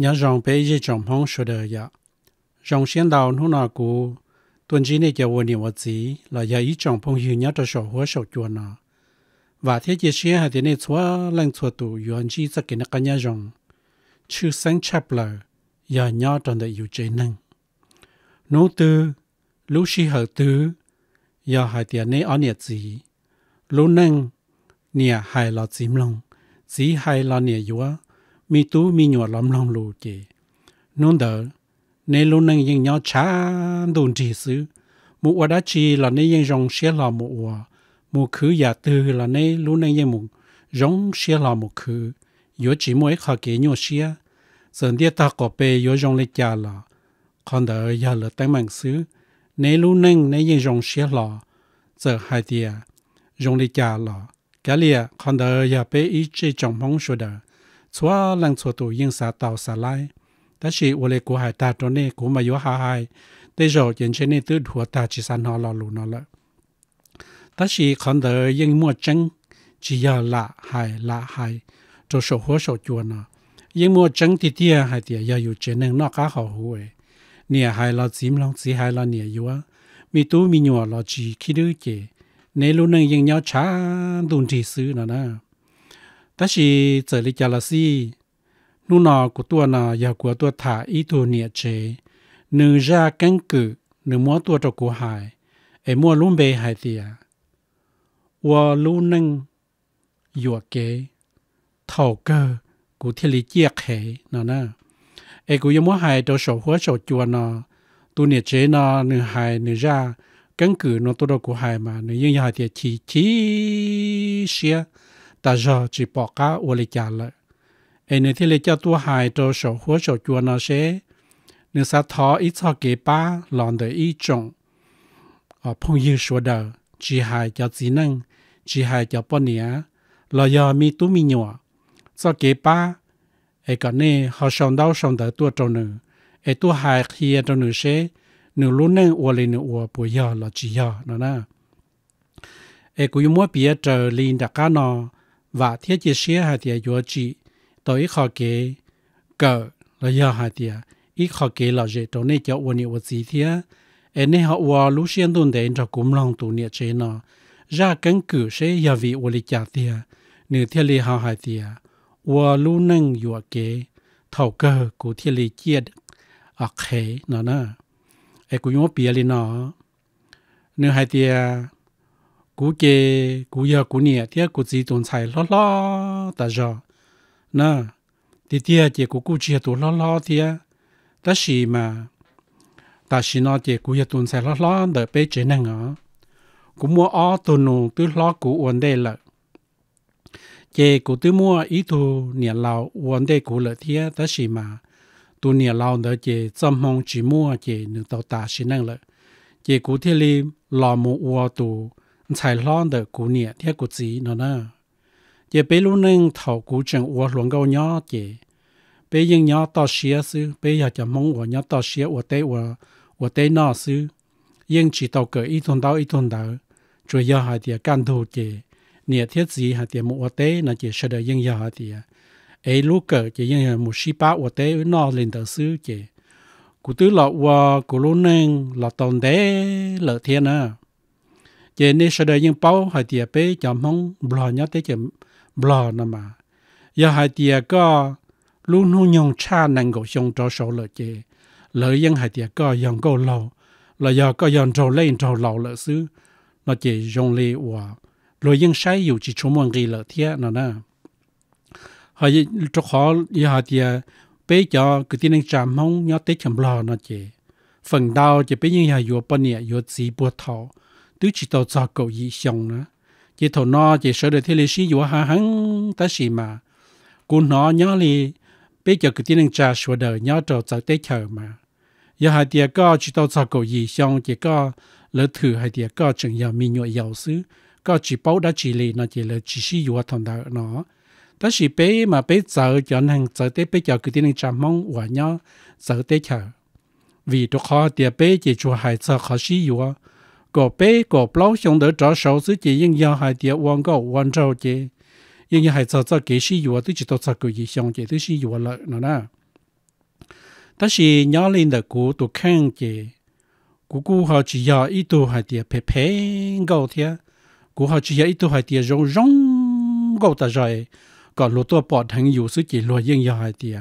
nhà rằng bé giờ trong hong sửa đời ya rằng xiên đầu nó nào cũ tuần chỉ này giờ vừa nhiều vật gì là giờ ý trong phong hiu nhớ cho sổ hóa sổ chuồn nó và thế giới xiên hay thế này chúa lăng chúa tụ yuan chỉ sẽ cái nó cái nhớ rằng chữ sáng chập lờ giờ nhớ trong đời yêu chế năng nô tư lúc xí hở tư giờ hai tiền này ở nhiệt gì lúc năng nia hai là chim long chỉ hai là nia yếu mi tú mi nhỏ lắm lòng lù chị nôn đỡ nên luôn nâng yên nhau chán đồn trì xứ mụ ua đã chỉ là nên yên rong xe là mụ ua mụ khứ giả tư là nên luôn nâng yên mụ rong xe là mụ khứ yếu chỉ mỗi khả kế nhỏ xe sơn địa ta có bề yếu rong lê cha là còn đỡ giờ là tay mạng xứ nên luôn nâng nên yên rong xe là giờ hai địa rong lê cha là cái lìa còn đỡ giờ bề ý chế trọng mong số đỡ chúa lăng chúa tụ yên xả tàu xả lai, ta chỉ vô lệ của hải ta cho nên của mà yếu hà hải bây giờ hiện chế nên tư thua ta chỉ san họ lò lù nó lợ ta chỉ còn đỡ yên mua chân chỉ yờ lạ hải lạ hải cho sổ hố sổ chuồn nó yên mua chân thì tia hải tia giờ อยู่ trên nên nó cá họ hú ấy nè hải lo chim long chỉ hải lo nè yếu mi tu mi nhỏ lo chỉ khi đứa chè nếu lúc này yên nhau chán đun thì xứ nó nè 但是这里讲了是，努那古多呢，要古多他一多年节，能 ra căn cứ, 能摸多着古海，哎摸龙背海的呀，我路能药给，头个古天里接开那呢，哎古要摸海到手活手脚呢，多年节呢能海能 ra căn cứ nó tôi đâu của hải mà nó như hải thì chỉ chỉ xe ta giờ chỉ bỏ cá ô lê chả lợ ai nơi thì lê cho tua hài cho sổ húa sổ chua nó sẽ nếu sa thó ít cho kế ba lòn đời ít trồng ở phong yêu số đời chỉ hài cho chỉ nâng, chỉ hài cho bọn nhá lo giờ mi tú mi nhỏ cho kế ba ai còn nè họ sống đau sống đời tua trâu nữ ai tua hài khi trâu nữ sẽ nếu lúc nè ô lê nếu ô bùi giờ là chỉ giờ nó na ai cũng mua bia chờ linh đặt cá nó và thiết chế xe hạt địa yếu trị tới khó kế cờ là yếu hạt địa ít khó kế là dễ tổ này cho ổn định vật gì thế em này họ qua lúc xuyên tuần đến cho cũng lòng tụ nhiệt chế nó ra căn cứ sẽ yếu vị ổn định chặt địa nửa thiết lý họ hạt địa qua lúc nâng yếu kế thầu cơ của thiết lý chia ở khế nó nè em cũng muốn bia lên nó nửa hạt địa cú kê cú giờ cú nè tiếc cú chỉ tồn tại lo lo ta giờ nè thì tiếc chỉ cú cú chia tồn lo lo tiếc ta xí mà ta xí nó chỉ cú giờ tồn tại lo lo đợi bé chế năng à cú mua ó tồn nụ tứ lo cú ổn đây lợ, chỉ cú tứ mua ý thu nè lao ổn đây cú lợ tiếc ta xí mà tu nè lao đợi chỉ chăm mong chỉ mua chỉ nửa tàu ta xí năng lợ, chỉ cú thiết li lò mua ua tù 才浪的姑娘也古子呢呢，也比如能讨古正我乱搞鸟的，别人鸟到些是，别人就蒙我鸟到些我带我我带那是，应知道个一通到一通到，主要还得干土的，你贴子还得我带那就是的应要还得，哎，如果就应要木西巴我带那领导是的，古都老我古路能老懂得老天啊。chế nên sau đây những báo hai tiệp bé chọn mong bờ nhớ tới chế bờ nè mà giờ hai tiệp có luôn luôn nhung cha năng gỗ xong cho số lợi chế lợi những hai tiệp có dòng câu lâu là giờ có dòng trâu lên trâu lâu lợi xứ nó chế dùng lì hòa rồi dân sai dù chỉ chúng mình ghi lợi thế nó nè hai cho khó giờ hai tiệp bé cho cứ tin anh chạm mong nhớ tới chấm bờ nó chế phần đau chỉ bé những hai vừa bên nhẹ vừa chỉ buốt thầu tứ chỉ tàu cho cậu gì xong nữa chỉ thầu nó chỉ sợ được thế lý sĩ vừa hà hắn ta xì mà cô nó nhớ li bây giờ cứ tiếng cha sửa đời nhớ trò cháu tế chờ mà giờ hai tiệc có chỉ tàu cho cậu gì xong chỉ có lỡ thử hai tiệc có chừng giờ mi nhồi dầu xứ có chỉ bảo đã chỉ lì nó chỉ là chỉ sĩ vừa thằng đó nó ta chỉ bé mà bé sợ cho nên sợ tế bây giờ cứ tiếng cha mong và nhớ sợ tế chờ vì tôi khó tiệc bé chỉ cho hai sợ khó sĩ vừa có bé có bao nhiêu đứa trẻ sáu tuổi chỉ những nhà hai địa quan có quan trọng chứ những nhà hai cháu cháu kỹ sư vừa tôi chỉ tôi cháu cái gì xong chứ tôi sư vừa lại nữa nè đó là nhỏ lên được cụ tôi khen chứ cụ cụ họ chỉ giờ ít tuổi hai địa phê phê gạo thế cụ họ chỉ giờ ít tuổi hai địa rong rong gạo ta rồi còn e. lúa tôi bỏ thằng dù sư chỉ lúa những nhà hai địa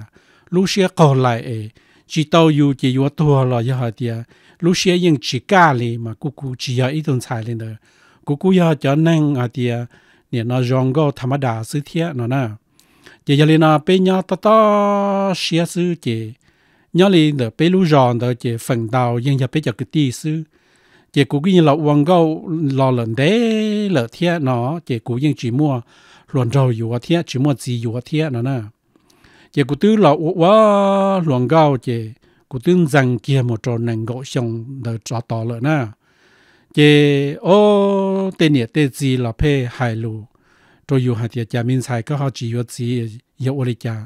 lúa xe còn lại chỉ tàu dù chỉ vừa tôi là nhà hai địa lúc xưa yên chỉ cả lì mà cô cô chỉ ở ít tuần xài lên đó cô cô giờ cho nên à thì à, nè nó rong go tham đa sư thiệt nó nè chỉ giờ lên nó bé nhỏ to to xia sư chỉ nhỏ lên đó bé lú rong đó chỉ phần đầu yên giờ bé cho cái tí sư chỉ cô cái lọ uống go lọ lần đấy lọ thiệt nó chỉ cô yên chỉ mua luận rau yếu thiệt chỉ mua gì yếu thiệt nó nè chỉ cô tư lọ uống luận go chỉ cụ tướng rằng kia một trò nành gỗ xong đời trò to lợn na chế ô tên nhiệt tên gì là phê hài lù trò dù hạt tiệt cha minh sai có họ chỉ yếu gì yếu ô cha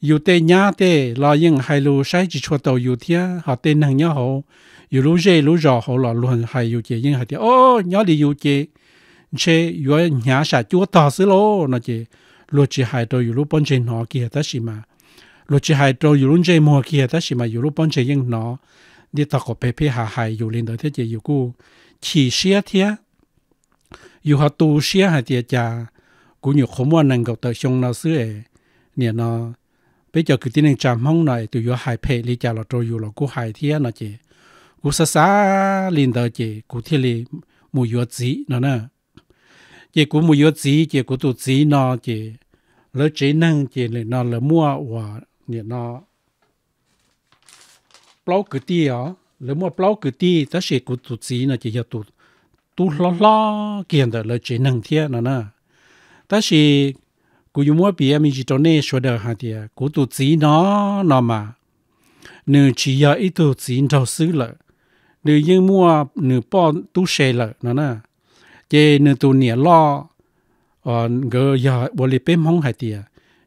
yếu tên nhá tê là yên hài lù sai chỉ cho tàu yếu thia họ tên nàng nhá hậu yếu lú dê lú rò hậu là luôn hài yếu chế yên hạt tiệt ô nhá đi yếu chế chế yếu nhá sạ chúa to xứ lô nó chế luôn chỉ hài trò yếu lú bón trên họ kia ta xí mà lo chi hai trâu yu lun jay mua kia ta chỉ mà yu lu bọn chê yên nó đi tao có bê bê hà hai yu lên đời thế chế yêu cú chỉ xia thế yêu hà tu xia hà tiệt cha cú nhiều khổ mua năng cầu tới xong nó xưa nè nó bây giờ cứ tin rằng chạm hông này tụi yu hai bê lý cha là trâu yêu là cú hai thế nó chế cú sa sa lên đời chế cú thế li mua yu gì nó nè chế cú mua yu gì chế cú tu gì nó chế lỡ chế năng chế nó lỡ mua và เนี่ยนอเปล่ากึตีอ๋อหรือมัวเปล่ากึตีแต่เสียกูตุสีนะจะยาตุตุล้อล้อเกี่ยนแต่เลยเจนังเทียนะนะแต่เสียกูอยู่มัวเปียมีจิตเนชวเดอฮะเทียกูตุสีนอนอมาหนึ่งชียาอีตุสีนเราซื้อเลยหรือยังมัวหนึ่งป้อนตุเชเลยนะนะเจหนึ่งตัวเนี่ยล้ออ่อนเกยาบริเป้มห้องหายเตีย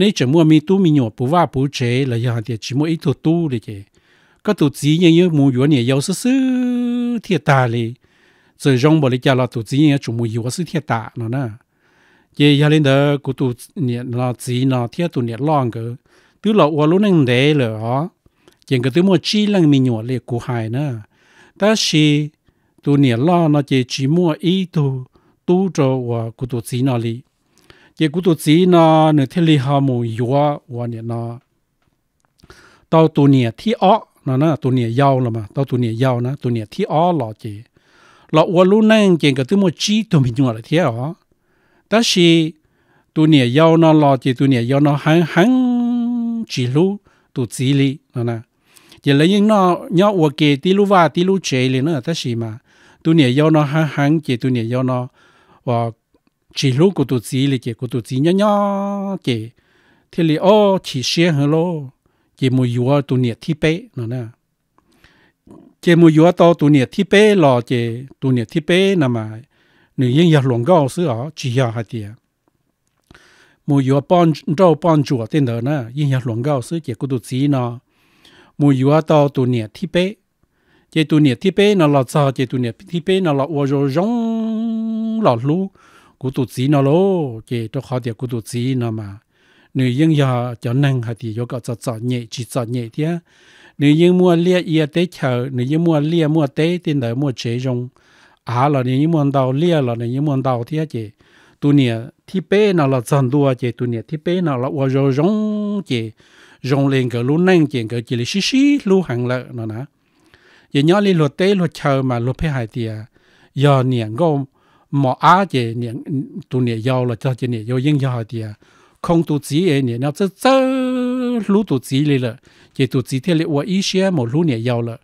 nên chỉ mua mi tu mi nhỏ bù va bù chế là giờ thì chỉ mua ít thổ tu để chứ. các tổ chức như như mua yuan này yếu sứ sứ thiệt ta đi. rồi rong bỏ lấy cha là tổ chí như chủ mua yếu sứ thiệt ta nó nè chế gia lên đó cụ tổ này nó chí nó thiệt tổ này loạn cơ tức là qua lúc nâng đế là hả chỉ cái thứ mua chi lăng mi nhỏ là cụ hài nè ta chỉ tổ này lo nó chỉ chỉ mua ít thổ tu cho và cụ tổ chí nó li cái cụ tổ chí nó nửa thế li hà mù yếu và nè nó tao tụ nè thi ó nó nó tụ nè yao là mà tao tụ nè yao nó tụ nè thi ó lọ chị lọ ua lu nang chị cái thứ một chi tụi mình chung là thế đó ta chỉ tụ nè yao nó lọ chị tụ nè yao nó hăng hăng chỉ lu tụ chí li nó nè chỉ lấy những nó nhớ ua kề tí lu va tí lu chế li nó ta chỉ mà tụ nè yao nó hăng hăng chị tụ nè yao nó và chỉ lúc của tụi chị là chỉ của tụi chị nhỏ nhỏ chỉ thế là ô chỉ xe hơn lo chỉ mua yếu tụi nhiệt thi bé nó nè chỉ mua yếu to tụi nhiệt thi bé lo chỉ tụi nhiệt thi bé nè mà nữ yên nhà luồng gạo sữa chỉ nhà hạt tiền mua yếu bón rau bón chuột tên đó nè yên nhà luồng gạo sữa chỉ của tụi chị nó mua yếu to tụi nhiệt thi bé chỉ tụi nhiệt thi bé nó lo sao chỉ tụi nhiệt thi bé nó lo uo rong lo lu cụ tụ chí nó lô chỉ cho khó thì cụ tụ chí nó mà nữ yên giờ cho năng hay thì yêu cầu cho nhẹ chỉ cho nhẹ thế nữ yên mua lia ia tế chờ nữ yên mua lia mua tế đời mua chế dùng à là nữ yên mua đầu lia là nữ yên mua đầu thế chỉ tu nia thi bê nào là chân đua chỉ tu nia thi bê nào là hoa rau rong chỉ cái lú năng chỉ cái chỉ là xí xí lú hàng nó nè giờ nhớ lên luật tế luật mà luật phê hại thì giờ à. nia gom mà á chế nè tu nè yêu là cho chế nè yêu yên yêu thì không tu chỉ ấy nè nó chứ chứ lú tu chỉ này là chế tu chỉ thế là ủa ý xe mà lú nè yêu là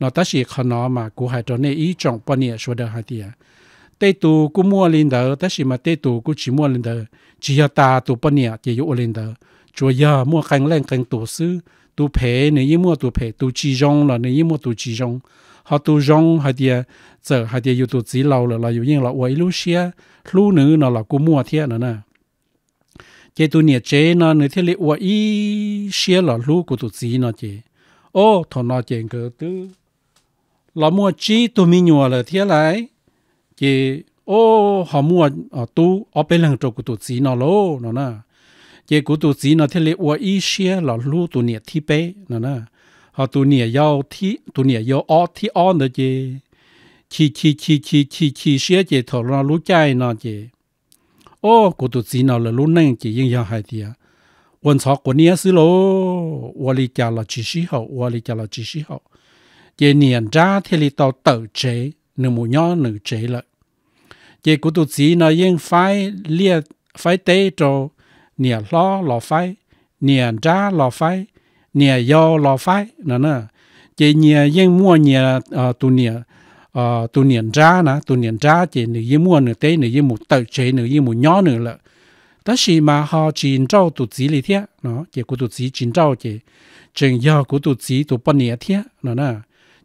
nó ta chỉ khó nó mà cũng hay cho nè ý trọng bao nè số đó hay thì tê tu cũng mua lên đó ta chỉ mà tê tu cũng chỉ mua lên đó chỉ cho ta tu bao nè chỉ yêu lên đó chúa giờ mua cành lên cành tổ sư tu phê nếu như mua tu phê tu chỉ rong là nếu như mua tu chỉ rong ฮอตูจงฮาเดียเจอฮาเดียอยู่ตัวจีเราเลยเราอยู่ยิ่งเราอวยลูเชียลู่หนื้อนอเรากูมั่วเทียนน่ะเจตุเนี่ยเจนะเนื้อเที่ยอวี้เชี่ยหล่อลูกกูตุ้จีนอเจโอ้ทนอเจงเก็ตือละมัวจีตัวมีหนัวเลยเที่ยไรเจโอ้หอมัว่ะตู้เอาไปหลังจากกูตุ้จีนะโลนะนะเจกูตุ้จีนะเทีเลวอวี้เชี่ยหล่อลูกตัวเนี่ยที่เป้นะนะเ họ tu nè yêu thi tụ nè yêu ó thi ó nữa chứ chi chi chi chi chi chi xé chứ thọ nó lú chạy nó chứ ô cô tu gì nào là lú nâng chứ yên yêu hai thì à quân sọ của nia xứ lô wa li cha là chi sĩ hậu wa li cha là chi sĩ hậu chứ niệm ra thì li tàu tự chế nửa mù nhỏ nửa chế lại chứ cô tu gì nó yên phải liệt phải tế cho nia lo lo phải niệm ra lo phải nhà do lo phái nè nè chị nhà dân mua nhà à, ờ, tụ nhà à, ờ, tụ ra nè tụ niệm ra chị nữ dân mua nữ tế nữ dân một tàu chế nữ dân một nhỏ nữa là đó là mà họ chín trâu tụ chỉ lý thiết, nó chỉ của tụ chỉ chín trâu chỉ chừng do của tụ chỉ tụ bao nhà thiết nè nè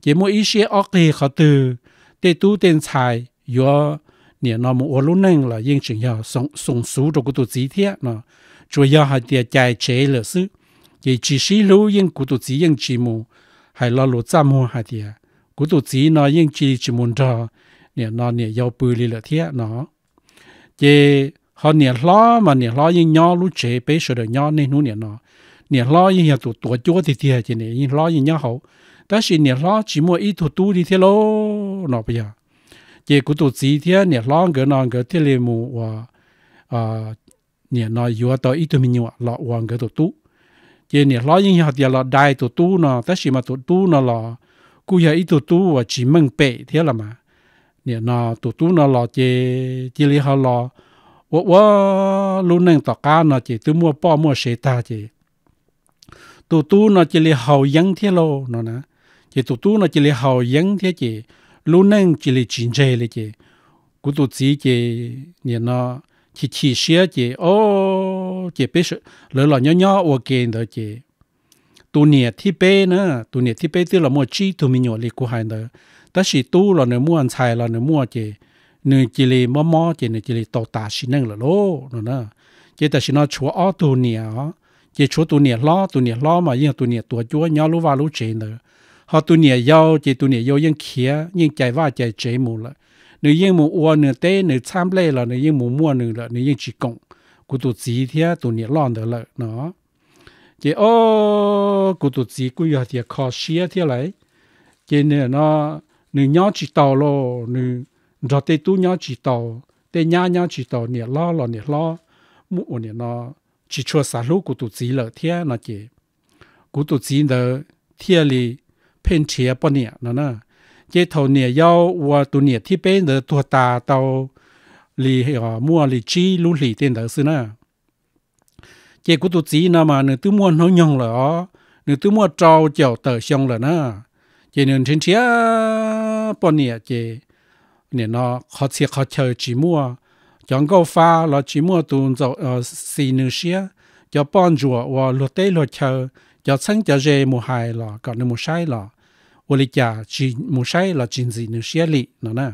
chỉ mua ít xe ok họ từ để tu tên tài, do nè nó mua luôn nâng là dân chừng do sống sống số cho của tụ chỉ thế nó chủ yếu là tiệt chạy chế lửa sư 也只是路用古土子用积木，还拉路扎木下的，古土子那用积积木着，เนี่ยนอนเนี่ยยาวปืนเลยละเทียเนาะเจเขาเนี่ยล้อมาเนี่ยล้อยิ่งย่อรู้เฉไปสุดย่อในนู้นเนี่ยเนาะเนี่ยล้อยิ่งยาตัวตัวจ้วทีเทียเจเนี่ยยิ่งล้อยิ่งย่อเขา但是เนี่ยล้อจีมัวอีตัวตู้ทีเทียโลเนาะปะยาเจกูตัวจีเทียเนี่ยล้อเกินนอนเกินเทียเลยมูว่าอ่าเนี่ยนอนอยู่ตัวอีตัวมีอยู่หลอกวางเกินตัวตู้ chị nè lo những hạt giờ là đại tổ tu nó tất chỉ mà tổ tu nó là cú giờ ít tổ tu và chỉ mừng bệ thế là mà nè nó tổ tu nó là chỉ chỉ li họ là wo wo luôn nâng tọt cá nó chị tôi mua bò mua sấy ta chị tổ tu nó chị li hậu dân thế nó nè chị tổ tu nó chị li hậu dân thế chị luôn nâng chị li chín chê li chị cú tổ chỉ chị nó chỉ chỉ xia chị ô chế bé lỡ lọ nhỏ nhỏ ô kèn đó tu nhiệt thì bé nữa tu nhiệt thì bé tức là mua chi tu mình nhỏ lì của hai đó ta chỉ tu là nếu mua ăn xài là mua chế nếu chỉ lì mò mò chế nếu chỉ lì tàu tà xin nữa nữa ta chỉ nó chúa ó tu nhiệt chế chúa tu nhiệt lo tu nhiệt lo mà nhưng tu nhiệt tuổi chúa nhỏ lú va lú chế nữa họ tu nhiệt giàu chế tu nhiệt giàu nhưng khía nhưng chạy va chạy chế mù lại nếu nhưng mù uo nếu té nếu tham lê là nếu nhưng mù mua nếu là nếu nhưng chỉ cộng cụ tụ chỉ thì tụ nhiệt lon được lợi nó chỉ ô cụ tụ chỉ cụ giờ thì khó xia thì lại chỉ nè nó nửa nhau chỉ tàu lo nửa rồi tê tu nhau chỉ tàu tê nhá nhau chỉ tàu nhiệt lo lo nhiệt lo mu nhiệt nó chỉ cho sản lũ cụ tụ chỉ lợi thì nó chỉ cụ tụ chỉ được thì lì phên chia bao nhiêu nó nè chỉ thầu nhiệt Yao và tụ nhiệt thì bên nó thua ta tàu lì hay mua lì chi lú lì tiền đó xí na, chế của tụi chỉ nà mà nửa tư mua nó nhong là nửa tư mua trâu chèo tờ xong là na, chế nửa trên chia bọn nè chế nè nó khó chia khó chơi chỉ mua chẳng câu pha là chỉ mua tuần dầu ở ờ, xì nửa xia cho bọn rùa và lột tê lột chờ cho sẵn cho dê mùa hai là gọi nửa mùa sai là ô lì chả chỉ mùa sai là chỉ gì nửa xia lì nó nè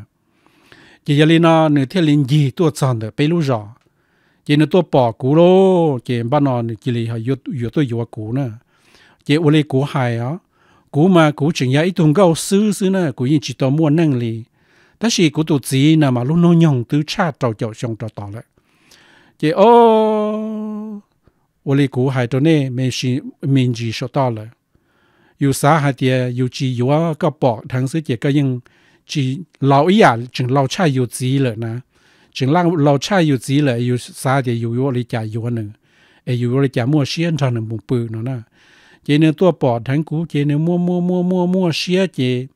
chỉ giờ nó nửa thiên linh gì tôi chọn được bây lúc rõ chỉ nó tôi bỏ cũ lô chỉ ban nó chỉ là họ yếu yếu tôi yếu cũ nữa chỉ uli cũ hài á cũ mà cũ chuyện nhà ít thùng gạo xứ xứ nữa cũ yên chỉ tôi mua năng lì đó là cũ tôi chỉ là mà lúc nó nhong từ cha trâu chậu xong trâu tỏ lại chỉ ô uli cũ hài tôi nè mình chỉ mình chỉ sợ tỏ lại yêu xá hai tiệt yêu chỉ yếu có bỏ thằng xứ chỉ có những chỉ lâu ý à chừng lâu cha yêu gì rồi nè chừng lang lâu cha yêu gì rồi yêu xa thì yêu vô lý cha yêu nữa ai yêu vô lý cha mua xiên cho nên bùng bự nó nè chỉ nên tua bỏ thằng cú chỉ nên mua mua mua mua mua xia chỉ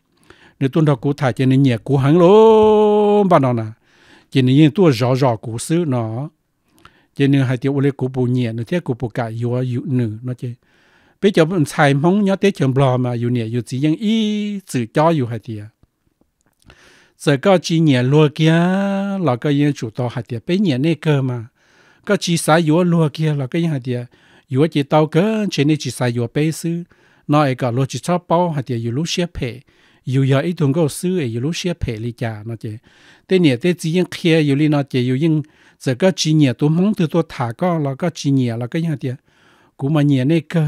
nên tuân thọc cú thả chỉ nên nhẹ cú hắn luôn bà nó nè chỉ nên yên tua rõ rõ cú xứ nó chỉ nên hai tiêu lấy cú bù nhẹ nữa thế cú bù cả yêu yêu nữ nó chỉ bây giờ mình xài mong nhớ tới trường bò mà yêu nhẹ yêu chỉ yên ý chữ cho yêu hai tiêu giờ có chỉ nhẹ lúa kia là cái yên chủ tàu hạt địa bây nhẹ nè cơ mà có chỉ xả yếu lúa kia là cái yên hạt địa yếu chỉ tàu cơ chỉ này chỉ xả yếu bây sư nó ấy cả lúa chỉ cho bao hạt địa yếu lúa xếp hệ yếu giờ ít thùng gấu sư ấy yếu lúa xếp hệ li cha nó chỉ thế nhẹ thế chỉ yên kia yếu li nó chỉ yếu yên giờ có chỉ nhẹ tôi mong từ tôi thả có là có chỉ nhẹ là cái yên hạt địa cũng mà nhẹ nè cơ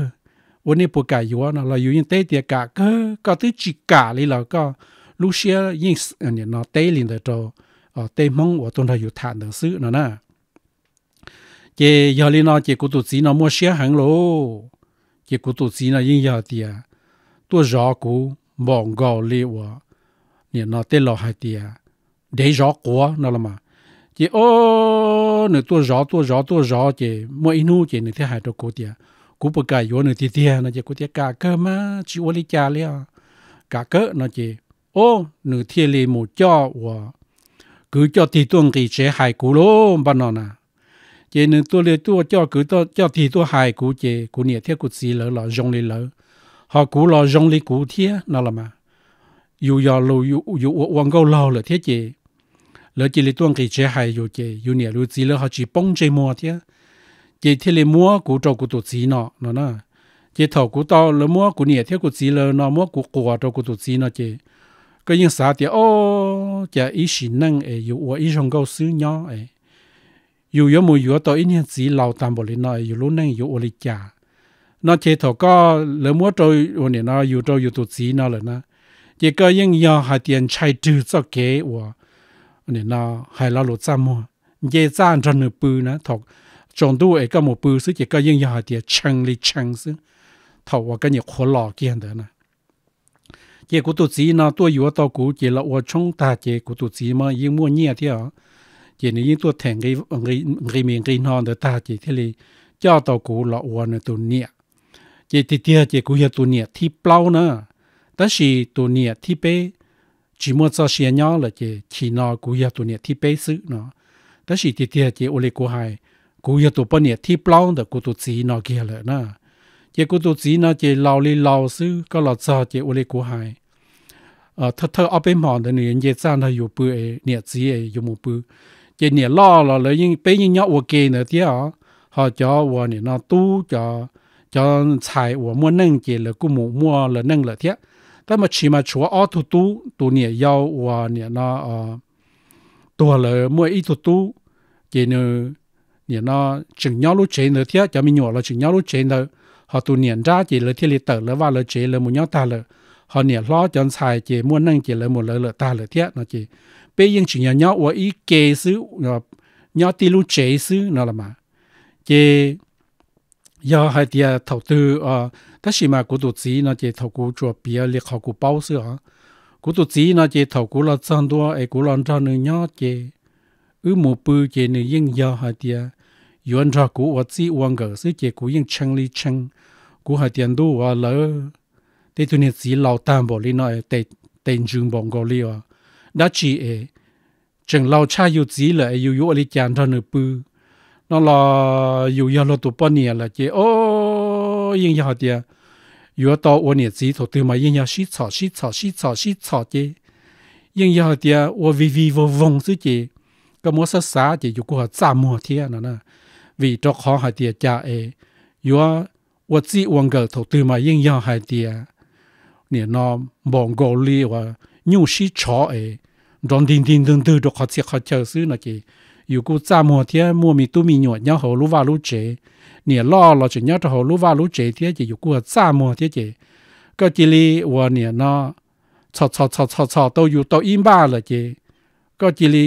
วันนี้ปวดกายอยู่ว่าเราอยู่ยังเตะเตียกะก็ก็ตื้อจิกะเลยเราก็ lúc xưa yên ờ, nhỉ nó tê liền được cho ở tê mong của tôi là yêu thản được sự nó nè chị giờ liền nó chị cụ tụ chỉ nó mua xe hàng lô chị cụ tụ chỉ nó yên giờ thì tôi rõ cụ mong gò liu nhỉ nó tê lò hai thì để rõ của nó là mà chị ô nữa tôi rõ tôi rõ tôi rõ chị mua inu chị nữa thế hai cho cụ thì cụ bự cái vô nữa thì thì nó chị cụ thì cả cơ mà chị ô lý cha liền cả cỡ nó chị ô nữ thiê lì mù cho và cứ cho thì tuần kỳ chế hài cú lô bà nó nà chế nữ tu lê tu cho cứ to cho thì tu hài cú chế cú nhiệt thiết cú xì lỡ lọ rong lì lỡ họ cú lọ rong lì cú thiết nó là mà dù giờ lù dù dù uống gâu lâu là thiết chế lỡ chế lì tuần kỳ chế hài dù chế dù nhiệt lù xì lỡ họ chỉ bông chế mua thiết chế thiết mua cú trâu cú tu xì nọ nó nè chế thầu cú to lỡ mua cú nhiệt thiết cú xì lỡ nó mua cú quả trâu cú tu xì nó chế ก็ยังสาเดียโอ้จะอีสินังเออยู่ว่าอีชงก็ซื้อเนาะเออยู่ยมูอยู่ต่ออีเนี่ยสีเราตามบริโนเออยู่รู้นั่งอยู่อริจานอเจถอก็เหลือมัวโตวันเนี่ยนออยู่โตอยู่ตุสีนอเลยนะเจก็ยังยอหาเตียนใช้จืดซอกเกว่าเนี่ยนอให้เราหลุดซ้ำมัวเจจ้านจนหนึ่งปืนนะถอกจงดูเอก็หมดปืนซึ่งเจก็ยังยอหาเตียนชังลิชังซึ่งถอกว่าก็เนี่ยขวหล่อเกียนเด้อนะ chế của tổ chức nó tôi yếu tao cũ chế là ở trong ta chế của tổ chức mà yên mua nhẹ thế à chế này yên tôi thành cái cái cái miệng cái non để ta chế thế này cho tao cũ là ở nó tôi nhẹ chế thì tia chế của hiện tôi nhẹ thì bao nữa đó là tôi nhẹ thì bé chỉ muốn cho xe nhỏ là chế chỉ nó của hiện tôi nhẹ thì bé sự nó đó là thì tia chế ô lê của hai của hiện tôi bao nhẹ thì bao được của tổ chức nó kia là nữa chế của tổ chức nó chế lao lên lao sư có là cho chế ô lê của hai 呃，他他阿边忙的呢，人家站他有不诶，日子诶有冇不？这年老了了，因别人要我给呢的啊，好叫我呢那都叫叫菜我么弄给了，古么么了弄了的。那么起码除阿土都都呢要我呢那啊，多了么一土都，给呢呢那整鸟路钱了的，叫咪鸟了整鸟路钱了，好多年渣给了的里得了话了钱了么鸟大了。họ เนี่ยล้อจนชายเจม้วนนั่งเจเลยหมดเลยเลยตาเลยเทียนะเจเป้ยังฉิงยาเนาะว่าอีเกซื้อเนาะเนาะตีลูเจซื้อเนาะละมาเจยาให้เตียถอดตัวอ่าถ้าชิมากูตัวจีเนาะเจถอดกูจัวเปียเรียกเขากูเป้าเสือกูตัวจีเนาะเจถอดกูเราจันตัวไอ้กูเราจันเนื้อเนาะเจอือหมูปือเจเนื้อยิ่งยาให้เตียยวนจักูว่าจีวังเกอซื้อเจกูยิ่งชังลีชังกูให้เตียนดูว่าเลย thế tu niệm sĩ lao tam bỏ li nói tệ tệ trường bong gò li à đã chỉ ế e, chẳng lao cha yêu sĩ là e yêu yêu ali chàng thân nửa bư nó là yêu yêu lo tu bao nhiêu là chỉ oh, ô yên yêu tiệt yêu tao ô niệm sĩ thổ tư mà yên yêu sĩ chọ sĩ chọ sĩ chọ sĩ chọ chứ yên yêu tiệt ô vi vi vô vong chứ chứ cái mô sát xã chỉ yêu của cha mua thiên nữa nè vì cho khó hại tiệt cha ế yêu ô thổ mà 我自往个投资嘛，应要还的。เนี่ยนอมองโกลีว่ายูชิชอเอดอนดินดินดึงดือดเขาเสียเขาเจอซื้อนะกีอยู่กูจ้ามัวเทียมัวมีตู้มีหนวดเนาะเขารู้ว่ารู้เจเนี่ยล่อเราจะเนาะเขารู้ว่ารู้เจเทียจะอยู่กูจ้ามัวเทียเจก็จิลีว่าเนี่ยนอชอชอชอชอชอตัวอยู่ตัวอินบ้าเลยเจก็จิลี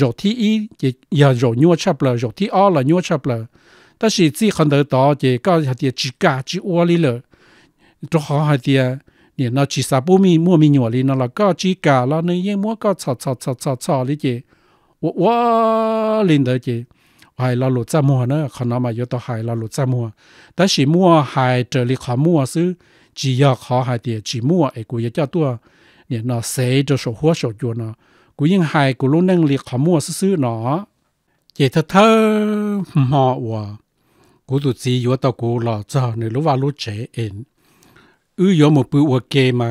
รถที่อีเจอย่ารถนัวชับเลยรถที่อ้อเลยนัวชับเลยแต่สิจีคนเดินต่อเจก็จะจีกาจีอ้วนเลย cho họ hai tia nè nó chỉ sa bố mi mua mi nhỏ li nó là có chỉ cả là nó yên mua có chọ chọ chọ chọ chọ li chị wo wo lên đó chị hai là lột ra mua nữa còn nó mà yếu tố hai là lột ra mua 但是 mua hai trở li khó mua chứ chỉ 要 khó hai tia chỉ mua ấy cũng cho tôi nè nó sẽ cho số hóa số chuột nó cũng yên hai cũng luôn năng li khó mua chứ chứ nó chị thật thơ mò quá cũng tụt gì yếu tố cũng là cho nên lúc vào lúc chế in อือยอมปือวเกมา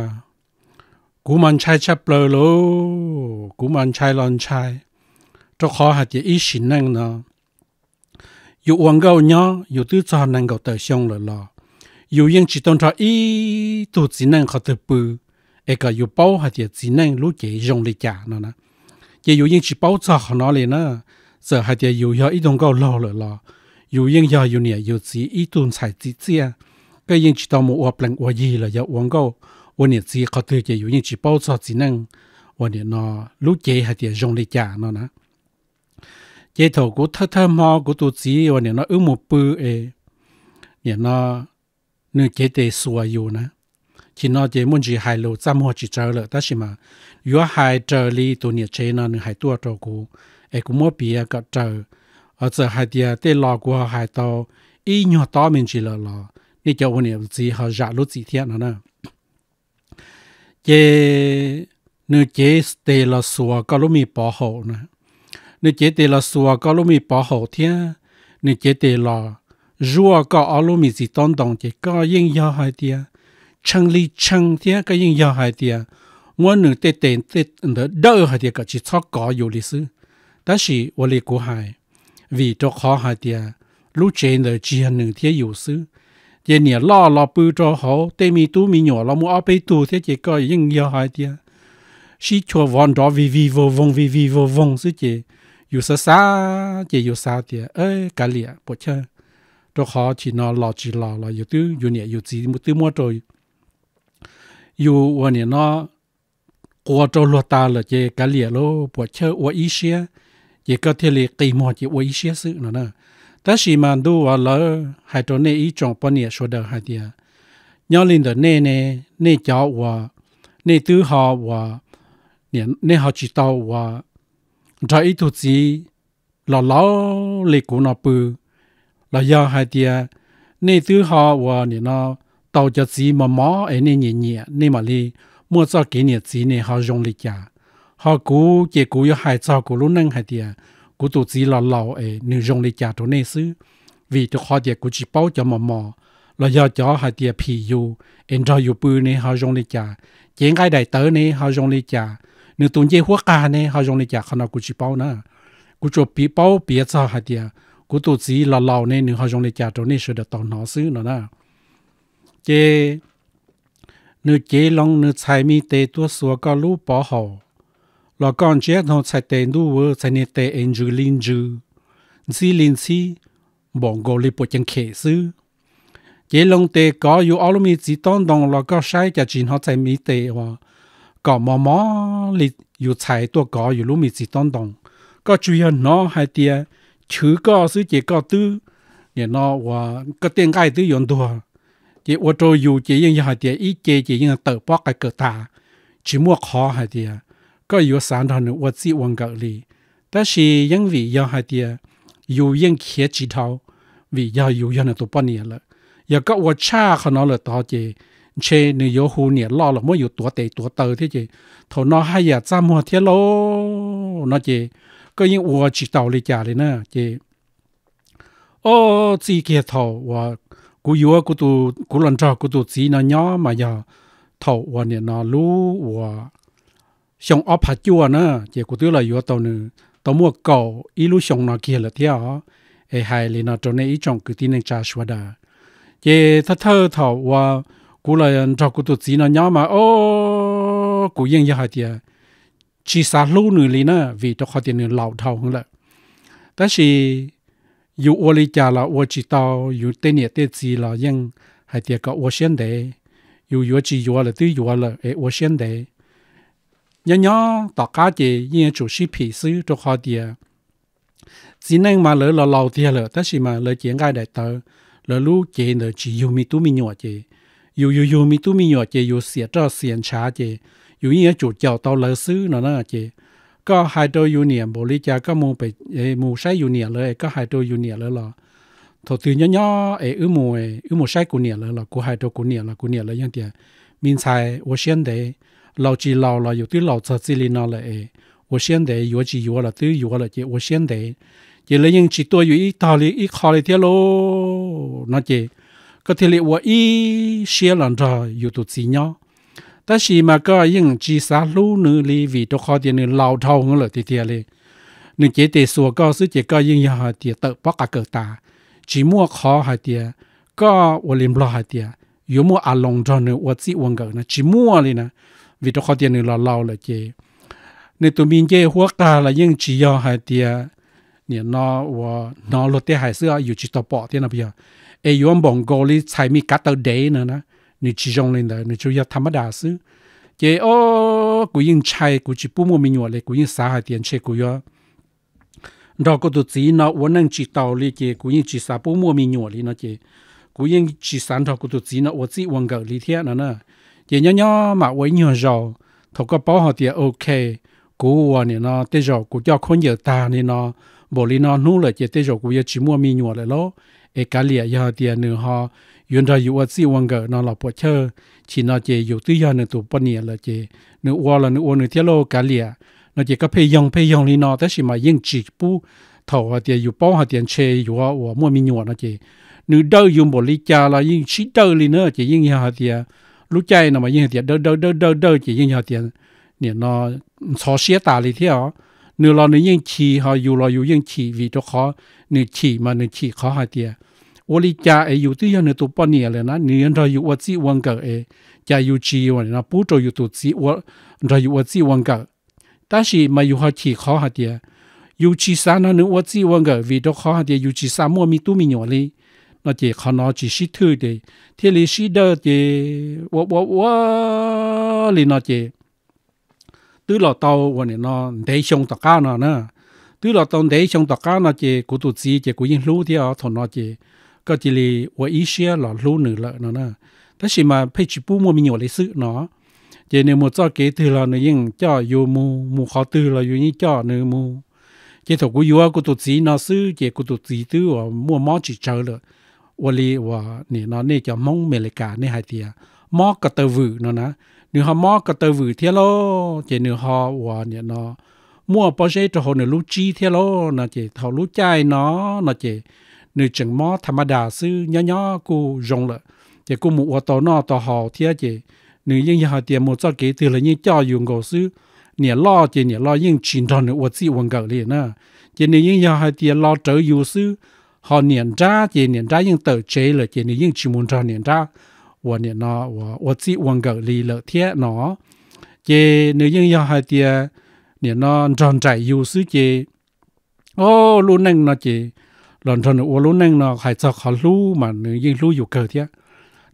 กูมันชายชับเปลโลกูมันชายลอนชายจะขอหัดจะอีสินนั่งเนาะอยู่วังเกาเนาะอยู่ตื้อจอนังเกาเตยชงเลยลออยู่ยังจิตตนทออีตูจีนังเขาเตปือเอกอยู่เป้าหัดจะจีนังรู้เจยงเลยจ่าเนาะนะจะอยู่ยังจิเป้าจอเขานอเลยนะจะหัดจะอยู่ยออีตรงเกาโลเลยลออยู่ยังยออยู่เนี่ยอยู่จีอีตูนใส่จีเจีย cái yên chỉ tao mua uổng lần gì là giờ uổng câu uổng nhiệt gì khó từ chỉ uổng chỉ bao giờ chỉ năng uổng nhiệt nó lúc chế hay thì dùng để trả nó nè chế thầu của thơ thơ mò của tổ chỉ uổng nhiệt nó ứ một bự ấy nhiệt nó nửa chế để xua yêu nè chỉ nó chế muốn chỉ hài lộ trăm hoa chỉ chờ lợi ta chỉ mà yếu hài chờ li tổ nhiệt chế nó nửa hài tua trâu của ấy cũng mua bia cả chờ ở giờ hai tia tê lò của hài tàu y nhỏ to mình chỉ là lò 你叫我呢，只好热了几天了呢。这你这得了说高路米保护呢，你这得了说高路米保护天，你这得了弱个阿路米是当当这个应要害的，城里城天个应要害的，我能得得得得得害的个去操搞有历史，但是我哩古害，为着好害的，路真的只能天有事。giờ nè lo lo bự cho họ tê mi tu mi nhỏ lo mu ở bên tu thế chỉ coi những nhiều hai tia chỉ chùa vòn đó vì vì vô vòng vì vì vô vòng sự chỉ dù sa sa chỉ dù sa tia ơi cái liệt, bớt chơi cho họ chỉ nó lo chỉ lo lo dù tư dù nè dù gì mu tư mua rồi nữa ta chỉ mà đủ và lỡ hai chỗ này ý chọn bao nhiêu số đời hai tia nhau lên đời này này này cháu và này tư họ và này này họ chỉ tàu và cho ít thuộc gì lò lò lì của nó bự là do hai tia này tư họ và này nó tàu cho gì mà mỏ ấy này nhẹ nhẹ này mà li mua cho kỷ niệm gì này học dùng lịch trả học cũ chỉ cú yêu hai cho cú lúc năng hai tia กูตัวจีเราเราเอหนึ่งยงในจ่าตัวเนซื้อวีตัวคอเดียกูจีเป้าจะมอมอเรายอจอหาเดียผีอยู่เอ็นจอยอยู่ปืนในหายงในจ่าเจงไก่ได้เตอในหายงในจ่าหนึ่งตุนเจหัวกาในหายงในจ่าขนาดกูจีเป้านะกูจบปีเป้าเปียจ้าหาเดียกูตัวจีเราเราในหนึ่งหายงในจ่าตัวเนเสด็จตอนหนอซื้อเนาะนะเจนื้อเจลองเนื้อชายมีเตตัวสัวก็รู้ปอหอ lo con chế nó sai tên đu vơ sai nê tê anh dư linh dư dì linh si bọn gồ lì bộ chân khể sư chế long tê có yu áo lùmì dì tôn dong, lo có sai chà chín họ sai mì tê hoa có mò mò lì yu sai tua có yu lùmì dì tôn dong, có chú yên nó hai tìa chứ có sư chế có tư nhà nó và có tiền gai tư yon đùa chế ô tô yu chế yên hai tìa ít chế chế yên tờ bó cái cờ ta chỉ mua khó hai tìa ก็อยู่สารทอนวัดจีวังกัลีแต่สิยังวิยาหาเดียอยู่ยังเขียจีเทาวิยาอยู่ยันตัวปนเนี่ยละอย่าก็วัดชาขนาดละต่อเจเชนโยฮูเนี่ยล่อละไม่อยู่ตัวเตะตัวเตอที่เจทนอให้ยาจ้ามัวเทียโลนะเจก็ยิ่งวัวจีเตาเลยจ่าเลยนะเจโอ้จีเกียทอว่ากูอยู่ว่ากูตัวกูหลันจอกูตัวจีนอย้อมาอย่าทอว่าเนี่ยนอรู้ว่า xong ở phá chua nữa chỉ có thứ là yếu tàu nữa tàu mua cầu ít lúc xong nó kia là thế hả? ai hay là nó trong này ít chồng cứ tin nên trả xóa đã chỉ thắt thơ thầu và cú là cho cú tụt gì nó nhỏ mà ô cú yên như hai tiền chỉ xa lâu nữa lý nữa vì cho họ tiền nữa lão thầu hơn là 但是有我理解了，我知道有对你对自了，因还得个我现在有药剂药了，对药了，哎，我现在。nhớ nhớ tỏ cá gì như chủ sĩ phỉ sư cho khó địa, chỉ nên mà lỡ lò lâu địa lỡ tất mà lỡ chuyện gai đại tờ lỡ lú chị lỡ chỉ yêu mi tu mi nhỏ chị yêu yêu yêu mi tu mi nhỏ chị yêu xia cho xiên chá chị yêu như chủ chào tao lỡ sư nó nó chị có hai đôi yêu niệm bồ lý cha có mua bị mua sai yêu niệm lỡ có hai đôi yêu niệm lỡ lò thổ từ nhỏ nhỏ ấy ư mùa ư mùa sai của niệm lỡ lò của hai đôi của niệm lỡ của niệm lỡ như tiền mình xài ô xuyên đấy 老几老了，有对老车子里拿了哎。我现在越几越了，都越了姐，我现在也来用几多有一道理一考了点喽，那姐，个体里我一些人着有多几鸟，但是嘛个用几啥路呢里为多考点呢老头我了点点嘞，你姐得说告诉姐个用一下点得不个个大，只莫考下点，个我领不下点，有么阿龙着呢我自己问个呢，只莫哩呢。vì tôi khó tiền là lâu là chị nên tụi mình chơi hoa cả là những chỉ do hai tiền nè nó và nó lột tiền hai sữa yêu chỉ tập bỏ tiền là bây giờ ai yêu bông gò li chạy mi cắt tàu đế nữa nè nên chỉ dùng lên đó nên chủ yếu tham đa sứ chị ô cú yên chạy cú chỉ bù mua mình nhồi lại cú yên xả hai tiền chơi cú yếu đó có tụi chỉ nó uốn năng chỉ tàu li chị cú yên chỉ xả bù mua mình nhồi li nó chị cú yên chỉ sản đó có tụi chỉ nó uốn chỉ uốn gạo li thế nữa nè chỉ nhớ nhớ mà với nhiều rồi thầu có bảo họ thì ok cú hòa này nó tê rồi cú cho con giờ ta này nó bộ lý nó nú lại chỉ tê rồi cú giờ chỉ mua mi nhua lại lố ê cá liệt giờ thì nữa họ yun ra yua si wang gỡ nó là bộ chơi chỉ nó chỉ yu tư giờ nữa tụ bận nhẹ là chỉ nữa uo là nữa uo nữa thiết lô cá liệt, nó chỉ có phê yong phê yong lý nó tới chỉ mà yên chỉ bu thầu họ thì yu bảo họ tiền chơi, yua uo mua mi nhua nó chỉ nữa đâu dùng bộ lý cha là yên chỉ đâu lý nữa chỉ yên giờ thì ลูกใจหนอมายิ่งเดียเด้อเด้อเด้อเด้อเด้อจียิ่งเดียเนี่ยนอซอเสียตาเลยเที่ยวเนื้อรอเนื้อยิ่งฉีหออยู่รออยู่ยิ่งฉีวีตัวคอเนื้อฉีมาเนื้อฉีคอหาเตียโอลิจาเออยู่ที่ยังเนื้อตุวปนี่เลยนะเนื้อเราอยู่วัดซีวังเกอเอจะอยู่ฉีวันนะปูโตอยู่ตุวซีวัดราอยู่วัดซีวังเกอแต่สิมาอยู่หอฉีคอหาเตียอยู่ฉีสานะเนื้อวัดซีวังเกอวีตัวคอหาเตียอยู่ฉีสามมัวมีตู้มีหนวลย nó chỉ khó nó chỉ sĩ thư đi, thế lý sĩ đơ chỉ wo wo wo lý nó chỉ tứ lọ tàu và nó để xong tất cá nó nữa tứ lọ tàu để xong tất cá nó chỉ của tụi chị chỉ của những lú thì họ thằng nó chỉ có chỉ lý của ý xe là lú nữa lợ nó nữa thế thì mà phải chỉ bu mua mình nhỏ lấy sự nó chỉ nếu một cho kế từ là nó những cho dù mù mù khó từ là dù như cho nữa mù chỉ thuộc của dù của tụi chị nó sư chỉ của tụi chị tư mua món chỉ chờ rồi วลีว่านี่นอนี่จะมองเมริกานี่หายเตียมอกกระตือวือนอนะเนื้อหามอกกระตือวือเทียโลเจเนื้อหอว่าเนี่ยนอมั่วปอเจจะหอเนื้อลูจีเทียโลนะเจเท่าลูใจเนาะนะเจเนื้อจังมอธรรมดาซื้อย่อๆกูยงละเจกูหมู่ว่าต่อนอต่อหอเทียเจเนื้อยังยาเตียหมู่จ้าเกตือเลยยิ่งจ่อยุงกูซื้อเนี่ยล่อเจเนี่ยล่อยิ่งชินทอนเนื้อวัดซี่วังเกลี่ยนะเจเนื้อยังยาเตียล่อเจออยู่ซื้อ họ niệm ra chỉ niệm ra nhưng tự chế là chỉ niệm chỉ muốn cho niệm ra và niệm nó và và chỉ quan gỡ lì lợi thế nó chỉ nếu như họ hai tia niệm nó tròn trải yêu sư chỉ ô luôn năng nó chỉ lần tròn ô luôn năng nó hay cho họ lu mà nếu như lu yêu cỡ thế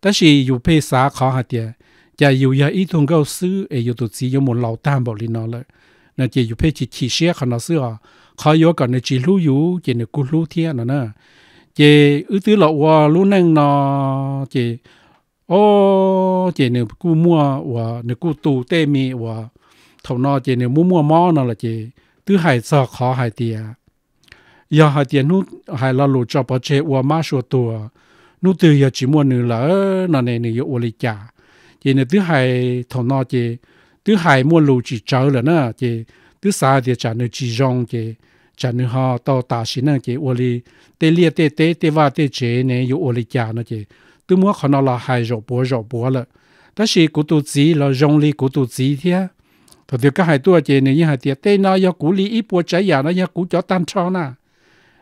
đó là yêu phê xã khó hai tia giờ yêu ya ít thùng gạo sư ấy yêu tụt chỉ yêu một lão tam bảo lì nó rồi nó yêu phê chỉ chỉ xe khó nó sư khó yếu còn này chỉ lưu yếu chỉ này cú lưu thiên nữa nè chỉ ứ tứ lọ hoa lưu năng nó chỉ ô chỉ này cú mua hoa này cú tù tê mi hoa thầu nó chỉ này mua mua mò nó là chỉ tứ hải sợ khó hải tiền giờ hải tiền nút hải là lù cho bỏ chế hoa má sủa tua nút từ giờ chỉ mua nửa lỡ nó này nửa yêu lịch cha chỉ này tứ hải thầu nó chỉ tứ hải mua lù chỉ trở là nè chỉ tứ xa thì chả nửa chỉ rong chỉ cho nên họ to ta xin năng chế ô li tê lia tê tê tê va tê chế nè yu ô li cha nó chế tôi mua họ nó là hai rổ búa rổ búa là đó là cụ tu chỉ là rong li cụ tu chỉ thế thật việc các hai tua chế nè như hai tiệt tê nó do cụ li ít búa trái giả nó do cụ cho tan cho na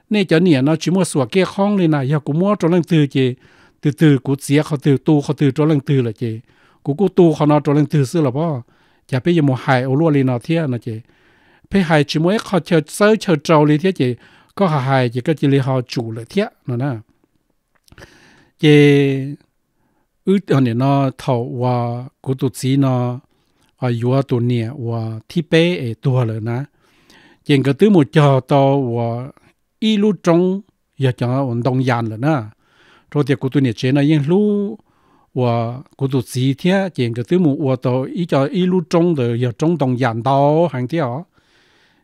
nè cho nè nó chỉ mua sủa kia khong lên này do cụ mua cho lăng từ chế từ từ cụ chỉ họ từ tu họ từ cho lăng từ là chế cụ cụ tu họ nó cho lăng từ xưa là bao chả bây giờ mua hai ô lúa li nó thế nó chế phải hai chỉ mỗi họ chờ sơ chờ trâu lý thế chị có hà hai chỉ có chỉ lý họ chủ lợi thế nó nè chị ư ở này nó thầu và cụ tụ sĩ nó ở yếu tụ nè và thi bê ở tụ rồi nè chị cái thứ một chờ tàu và y lu trong giờ cho vận động dàn rồi nè rồi thì cụ tụ nè chế nó yên lu và cụ tụ sĩ thế chị cái thứ một và tàu ý cho y lu trong rồi giờ trong đồng dàn tàu hàng thế đó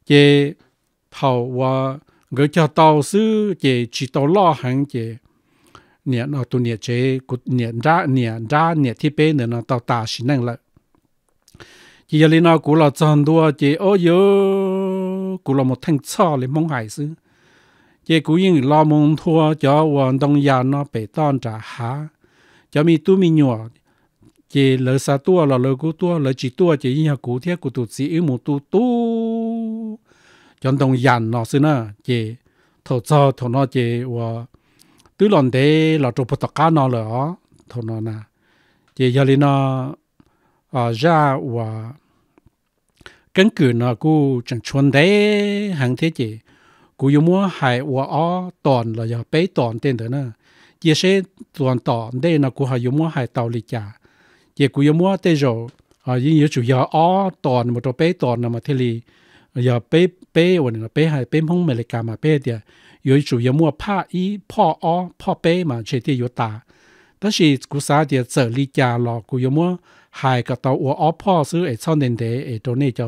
chế thầu và người cho tàu sư chế chỉ tàu lo hàng chế niệm nó tu niệm chế cột niệm ra niệm ra niệm thiết bị nữa nó tàu ta xin năng lợi chỉ giờ lên nó cũng là chọn đua chế ô yo cũng là một thằng chó lên mong hải sư chế cũng những lo mong thua cho vận đông gia nó bị tòn trả há cho mi tu mi nhỏ chế lỡ sa tua là lỡ cú tua lỡ chỉ tua chế yên nhà cú thiết cú tụt sĩ một tu tu chọn đồng dân nó xin nó chị thầu cho thầu nó chị và tứ lần thế là chụp tất cả nó rồi thầu nó nè chị giờ lên nó ở ra và căn cứ nó cũng chẳng chuẩn thế hàng thế chị, cũng yêu mua hải và ở toàn là giờ bấy toàn tên thế nè, chị sẽ toàn toàn đây nó cũng hay yêu mua hải tàu lịch trả chỉ cũng yêu mua tới rồi à những yếu chủ yếu ở toàn một chỗ bấy toàn là mà thế này ยาเป๊เป้วันนึงเป้หายเป้พงเมริกามาเป้เดียยอยู่ยมัวพ่าอีพ่อออพ่อเป้มาเชที่ยตาแต่สิกูสาเดียวเจอลีจาหลอกกูยมัวหายกับตัวอ้อพ่อซื้อไอ้ช่องเดนเดไอ้ตัวนี้จะ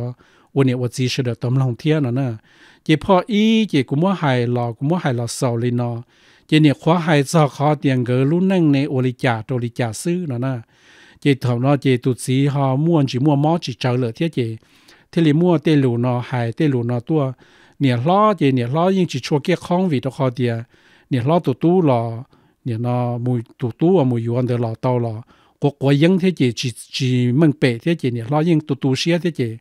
วันนี้วันจีเสดตมลองเที่ยน่ะเนอะเจี๊พ่ออีเจี๊กูมัวหายหลอกกูมัวหายหลอกสาวลีนอเจี๊เนี่ยขวหายสาวขอเตียงเกิลุ้นนั่งในโอลีจาตัวลีจาซื้อน่ะเนอะเจี๊ถามเนาะเจี๊ตุ๊ดสีหอม่วนจีมัวมอจีเจอเลยเที่ยเจี๊ thế li mua tê lù nó hải tê lù nó tua nè lo thì nè lo nhưng chỉ chua kia không vì đó khó tiền nè lo tụ tú lò nè nó mùi tụ tú và mùi yuan để lò tàu lò có có những thế chỉ chỉ chỉ mừng bể thế chỉ nè lo nhưng tụ tú xia thế chỉ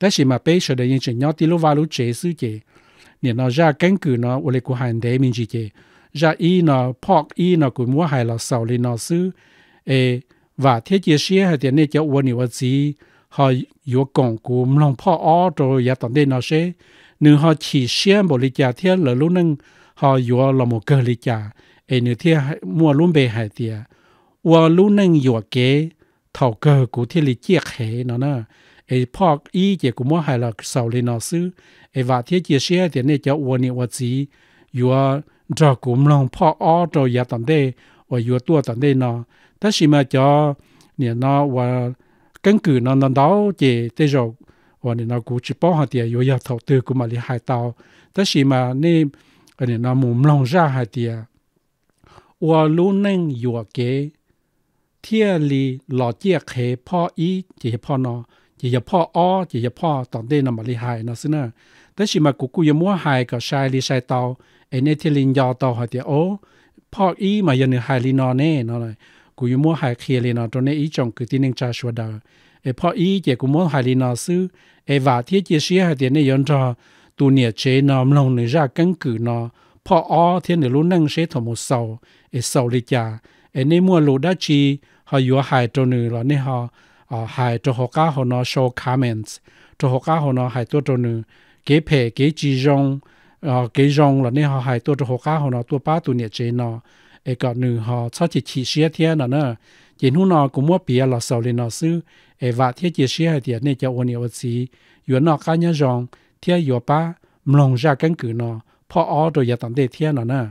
đó chỉ mà bể sợ đấy chỉ nhau tí lô vào lú chế sư chỉ nè nó ra căn cứ nó ở lại của hàng để mình chỉ chỉ ra y nó pok y nó của mua hải lò sầu lên nó sư và thế chỉ xia hay tiền này cho uốn nhiều gì họ yếu cổng cụ lòng phò ó rồi giá tổng đề nó sẽ nếu họ chỉ xem bộ lý trả thiên là lúc nâng họ yếu là một cơ lý trả ấy nếu thiên mua luôn bề hải tiền và lúc nâng yếu kế thảo cơ của thiên lý chiếc hệ nó nè ấy phò ý chỉ cụ mua hải là sau lên nó sư ấy và thiên chỉ sẻ thì nên cho uo ni uo gì, yếu cho cụ lòng phò ó rồi giá tổng đề và yếu tua tổng đề nó ta chỉ mà cho เนี่ยนอว่า根據那那到嘅啲肉，我哋那估計包下啲有要頭對，咁嘛你海到，但是嘛你我哋那冇唔浪 ra 下啲，我路能有嘅，天里落只係破一，只係破喏，只係破二，只係破當地那麼厲害，那是呢，但是嘛姑姑有冇害個曬你曬到，誒你天里要到下啲哦，破一嘛有你害你那呢，那嚟。กูอยู่มั่วหายเคลียเลยเนาะตอนนี้อีจงคือที่นึงชาชวดาเอพออีเจกูมั่วหายลีเนาะซื้อเอว่าที่เจเสียหายเดียนย้อนจอตูเนี่ยเจนอมลงในรากกังกือเนาะพออ้อเทียนเดี๋ยวรู้นั่งเชถมเสาเอเสาลิจาเอในมั่วลูดาจีหาอยู่หายตัวหนึ่งหรอเนี่ยฮะอ่าหายตัวหก้าหนอโชว์คอมเมนต์ตัวหก้าหนอหายตัวตัวหนึ่งเก๋เพ่เก๋จีจงเอ่อเก๋จงหรอเนี่ยฮะหายตัวตัวหก้าหนอตัวป้าตัวเนี่ยเจนอเอกนึงเขาชอบจิตชีเสียเทียนน่ะจิตหูนอกูมั่วเปียหลอดเสาเลยนอซื้อเอวะเทียจิตเสียเทียเนี่ยจะโอนิวสีอยู่นอกกันยจองเทียอยู่ป้ามลงจากกันกือนอพออ้อโดยยาตันเดเทียนน่ะ